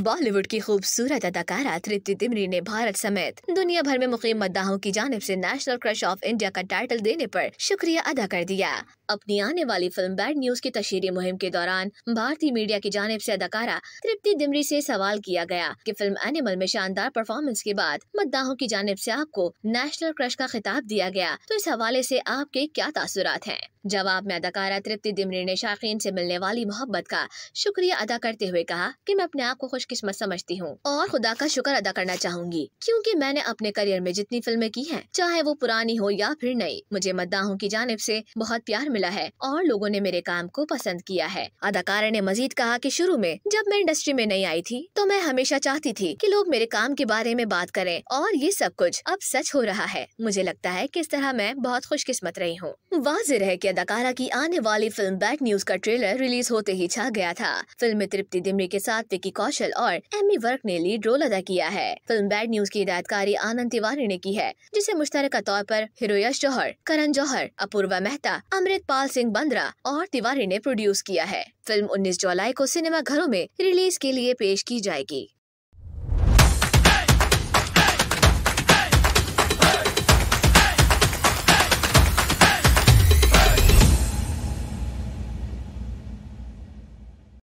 बॉलीवुड की खूबसूरत अदाकारा तृप्ति तिमरी ने भारत समेत दुनिया भर में मुकीम मद्दाहों की जानब ऐसी नेशनल क्रश ऑफ इंडिया का टाइटल देने आरोप शुक्रिया अदा कर दिया अपनी आने वाली फिल्म बैड न्यूज की तशहरी मुहिम के दौरान भारतीय मीडिया की जानब ऐसी अदाकारा तृप्ति दिमरी ऐसी सवाल किया गया की फिल्म एनिमल में शानदार परफॉर्मेंस के बाद मद्दाहों की जानब ऐसी आपको नेशनल क्रश का खिताब दिया गया तो इस हवाले ऐसी आपके क्या तासुरात हैं जवाब में अदाकारा तृप्ति दिमरी ने शाकिन से मिलने वाली मोहब्बत का शुक्रिया अदा करते हुए कहा कि मैं अपने आप को खुशकिस्मत समझती हूँ और खुदा का शुक्र अदा करना चाहूंगी क्योंकि मैंने अपने करियर में जितनी फिल्में की हैं चाहे वो पुरानी हो या फिर नई मुझे मद्दाहों की जानब से बहुत प्यार मिला है और लोगों ने मेरे काम को पसंद किया है अदाकारा ने मजीद कहा की शुरू में जब मैं इंडस्ट्री में नहीं आई थी तो मैं हमेशा चाहती थी की लोग मेरे काम के बारे में बात करें और ये सब कुछ अब सच हो रहा है मुझे लगता है की इस तरह मैं बहुत खुशकिस्मत रही हूँ वाजिर है की अदाकारा की आने वाली फिल्म बैड न्यूज का ट्रेलर रिलीज होते ही छा गया था फिल्म में तृप्ति दिमरी के साथ विकी कौशल और एमी वर्क ने लीड रोल अदा किया है फिल्म बैड न्यूज की हिदायतकारी आनंद तिवारी ने की है जिसे मुश्तर तौर पर यश जौहर करण जौहर अपूर्वा मेहता अमृत पाल सिंह बंद्रा और तिवारी ने प्रोड्यूस किया है फिल्म 19 जुलाई को सिनेमा घरों में रिलीज के लिए पेश की जाएगी